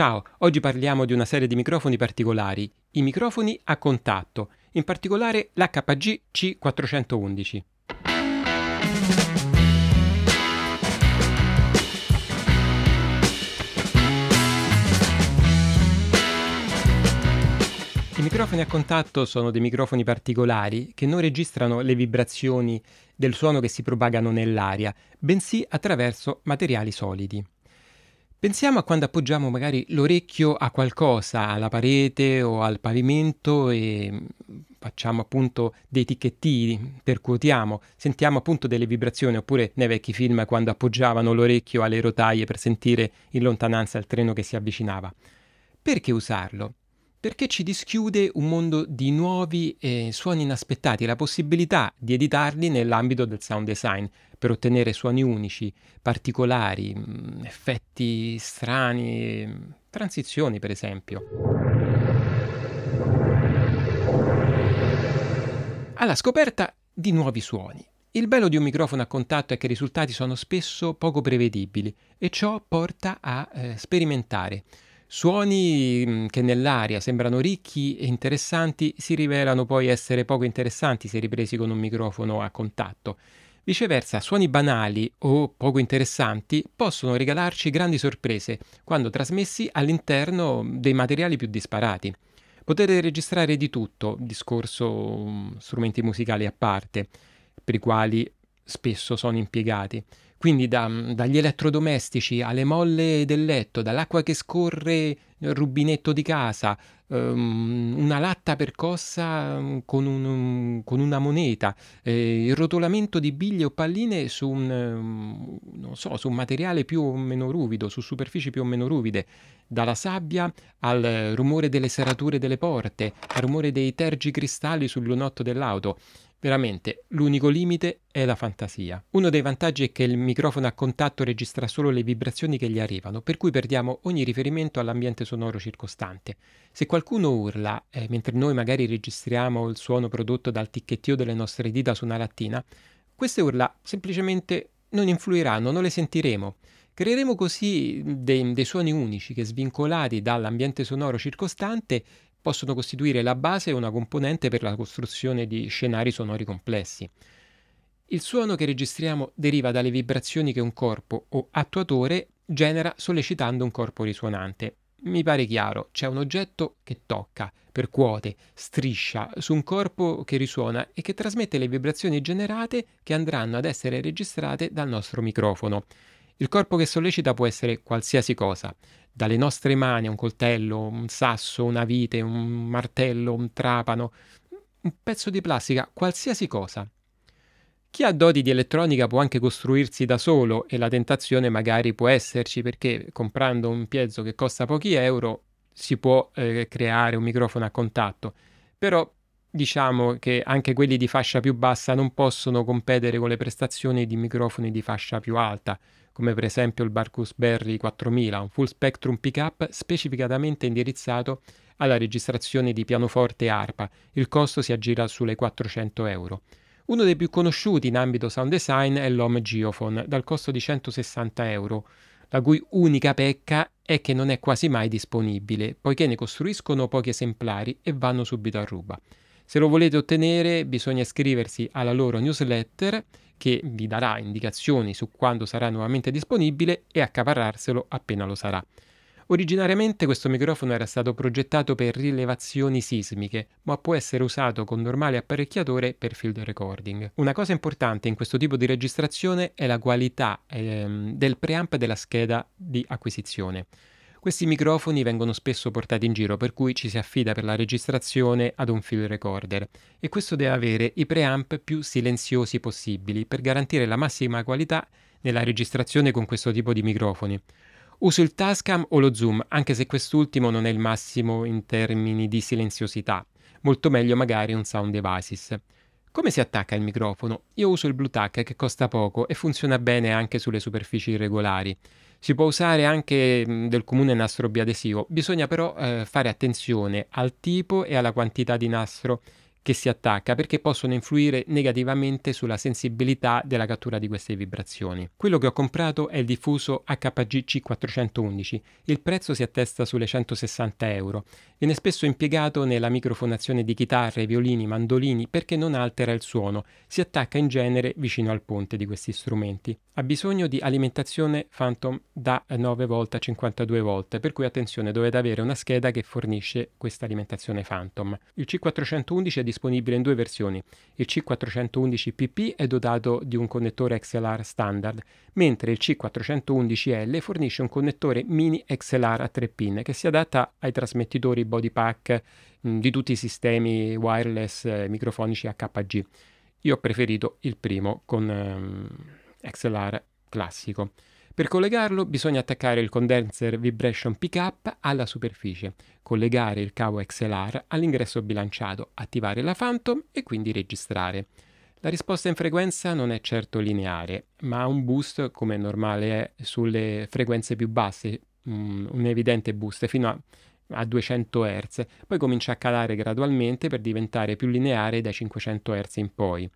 Ciao, oggi parliamo di una serie di microfoni particolari, i microfoni a contatto, in particolare l'HPG C411. I microfoni a contatto sono dei microfoni particolari che non registrano le vibrazioni del suono che si propagano nell'aria, bensì attraverso materiali solidi. Pensiamo a quando appoggiamo magari l'orecchio a qualcosa, alla parete o al pavimento e mm, facciamo appunto dei ticchettini, percuotiamo, sentiamo appunto delle vibrazioni, oppure nei vecchi film quando appoggiavano l'orecchio alle rotaie per sentire in lontananza il treno che si avvicinava. Perché usarlo? perché ci dischiude un mondo di nuovi eh, suoni inaspettati, la possibilità di editarli nell'ambito del sound design per ottenere suoni unici, particolari, mm, effetti strani, transizioni per esempio. Alla scoperta di nuovi suoni. Il bello di un microfono a contatto è che i risultati sono spesso poco prevedibili e ciò porta a eh, sperimentare. Suoni mm, che nell'aria sembrano ricchi e interessanti si rivelano poi essere poco interessanti se ripresi con un microfono a contatto. Viceversa, suoni banali o poco interessanti possono regalarci grandi sorprese quando trasmessi all'interno dei materiali più disparati. Potete registrare di tutto, discorso mm, strumenti musicali a parte, per i quali spesso sono impiegati. Quindi da, mm, dagli elettrodomestici alle molle del letto, dall'acqua che scorre nel eh, rubinetto di casa, um, una latta percossa mm, con, un, um, con una moneta, eh, il rotolamento di biglie o palline su un, um, so, su un materiale più o meno ruvido, su superfici più o meno ruvide, dalla sabbia al rumore delle serrature delle porte, al rumore dei tergicristalli sul lunotto dell'auto. Veramente, l'unico limite è la fantasia. Uno dei vantaggi è che il microfono a contatto registra solo le vibrazioni che gli arrivano, per cui perdiamo ogni riferimento all'ambiente sonoro circostante. Se qualcuno urla, eh, mentre noi magari registriamo il suono prodotto dal ticchettio delle nostre dita su una lattina, queste urla semplicemente non influiranno, non le sentiremo. Creeremo così mm, dei, dei, suoni unici che, svincolati dall'ambiente sonoro circostante, possono costituire la base e una componente per la costruzione di scenari sonori complessi. Il suono che registriamo deriva dalle vibrazioni che un corpo o attuatore genera sollecitando un corpo risuonante. Mi pare chiaro, c'è un oggetto che tocca, percuote, striscia su un corpo che risuona e che trasmette le vibrazioni generate che andranno ad essere registrate dal nostro microfono. Il corpo che sollecita può essere qualsiasi cosa, dalle nostre mani un coltello, un sasso, una vite, un martello, un trapano, un pezzo di plastica, qualsiasi cosa. Chi ha doti di elettronica può anche costruirsi da solo e la tentazione magari può esserci perché comprando un piezo che costa pochi euro si può eh, creare un microfono a contatto. Però diciamo che anche quelli di fascia più bassa non possono competere con le prestazioni di microfoni di fascia più alta come per esempio il Barcus Berry 4000, un full spectrum pickup specificatamente indirizzato alla registrazione di pianoforte e arpa. Il costo si aggira sulle 400 euro. Uno dei più conosciuti in ambito sound design è l'Home Geophone, dal costo di 160 euro, la cui unica pecca è che non è quasi mai disponibile, poiché ne costruiscono pochi esemplari e vanno subito a ruba. Se lo volete ottenere bisogna iscriversi alla loro newsletter che vi darà indicazioni su quando sarà nuovamente disponibile e accaparrarselo appena lo sarà. Originariamente questo microfono era stato progettato per rilevazioni sismiche, ma può essere usato con normale apparecchiatore per field recording. Una cosa importante in questo tipo di registrazione è la qualità ehm, del preamp della scheda di acquisizione. Questi microfoni vengono spesso portati in giro, per cui ci si affida per la registrazione ad un field recorder e questo deve avere i preamp più silenziosi possibili per garantire la massima qualità nella registrazione con questo tipo di microfoni. Uso il Tascam o lo Zoom, anche se quest'ultimo non è il massimo in termini di silenziosità, molto meglio magari un Sound Devices. Come si attacca il microfono? Io uso il Blue che costa poco e funziona bene anche sulle superfici irregolari. Si può usare anche del comune nastro biadesivo, bisogna però eh, fare attenzione al tipo e alla quantità di nastro che si attacca perché possono influire negativamente sulla sensibilità della cattura di queste vibrazioni. Quello che ho comprato è il diffuso c 411 il prezzo si attesta sulle 160 euro Viene spesso impiegato nella microfonazione di chitarre, violini, mandolini perché non altera il suono, si attacca in genere vicino al ponte di questi strumenti. Ha bisogno di alimentazione Phantom da 9 volt a 52 volt, per cui attenzione dovete avere una scheda che fornisce questa alimentazione Phantom. Il C411 è disponibile in due versioni. Il C411PP è dotato di un connettore XLR standard, mentre il C411L fornisce un connettore mini XLR a 3 pin che si adatta ai trasmettitori body pack, mh, mm, di tutti i sistemi wireless eh, microfonici HG. Io ho preferito il primo con ehm, XLR classico. Per collegarlo bisogna attaccare il condenser Vibration Pickup alla superficie, collegare il cavo XLR all'ingresso bilanciato, attivare la Phantom e quindi registrare. La risposta in frequenza non è certo lineare, ma ha un boost come è normale sulle frequenze più basse, mm, un evidente boost fino a a 200 Hz, poi comincia a calare gradualmente per diventare più lineare dai 500 Hz in poi.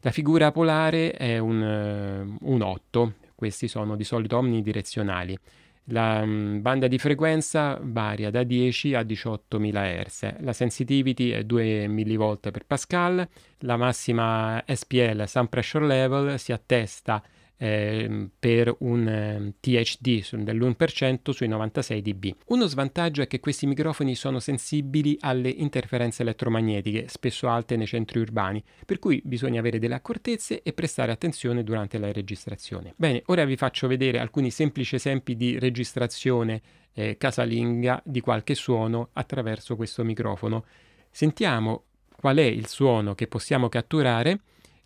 La figura polare è un, un 8, questi sono di solito omnidirezionali. La mm, banda di frequenza varia da 10 a 18.000 Hz, la sensitivity è 2 mV per Pascal, la massima SPL, Sun Pressure Level, si attesta a Ehm, per un ehm, THD dell'1% sui 96 dB. Uno svantaggio è che questi microfoni sono sensibili alle interferenze elettromagnetiche, spesso alte nei centri urbani, per cui bisogna avere delle accortezze e prestare attenzione durante la registrazione. Bene, ora vi faccio vedere alcuni semplici esempi di registrazione eh, casalinga di qualche suono attraverso questo microfono. Sentiamo qual è il suono che possiamo catturare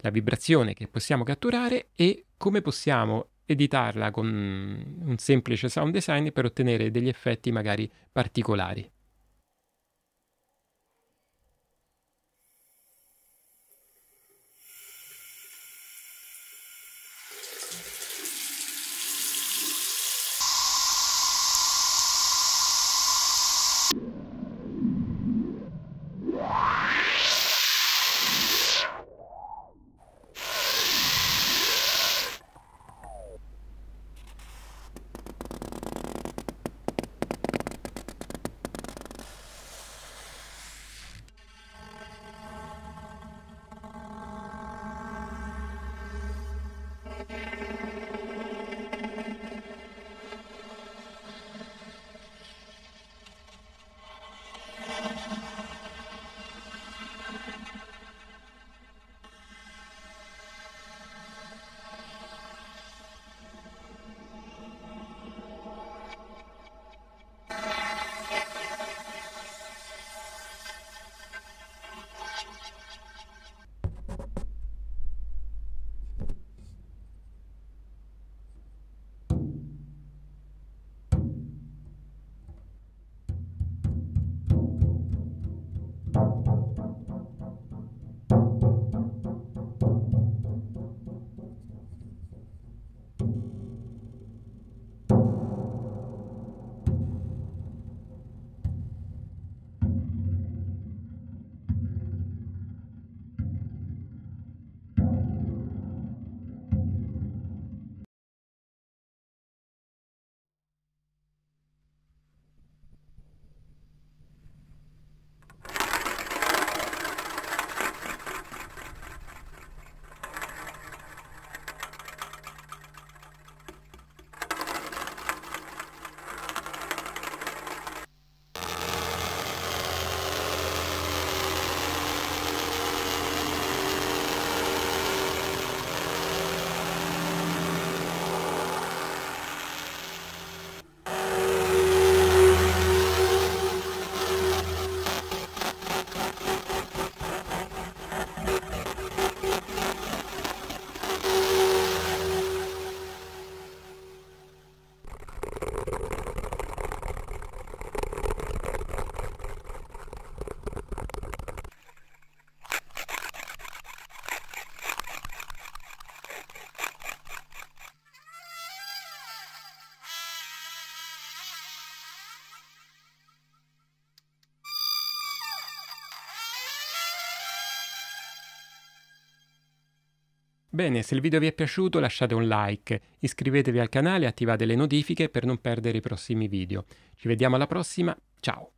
la vibrazione che possiamo catturare e come possiamo editarla con un semplice sound design per ottenere degli effetti magari particolari. Bene, se il video vi è piaciuto lasciate un like, iscrivetevi al canale e attivate le notifiche per non perdere i prossimi video. Ci vediamo alla prossima, ciao!